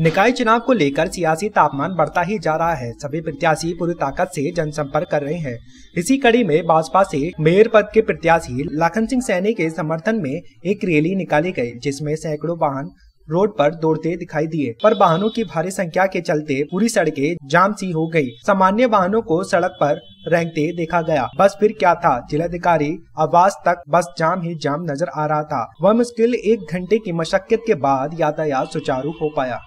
निकाय चुनाव को लेकर सियासी तापमान बढ़ता ही जा रहा है सभी प्रत्याशी पूरी ताकत से जनसंपर्क कर रहे हैं इसी कड़ी में भाजपा से मेयर पद के प्रत्याशी लखन सिंह सैनी के समर्थन में एक रैली निकाली गई जिसमें सैकड़ों वाहन रोड पर दौड़ते दिखाई दिए पर वाहनों की भारी संख्या के चलते पूरी सड़कें जाम सी हो गई सामान्य वाहनों को सड़क पर रेंगते देखा गया बस फिर क्या था जिलाधिकारी आवास तक बस जाम ही जाम नजर आ रहा था वह मुश्किल एक घंटे की मशक्कत के बाद यातायात सुचारू हो पाया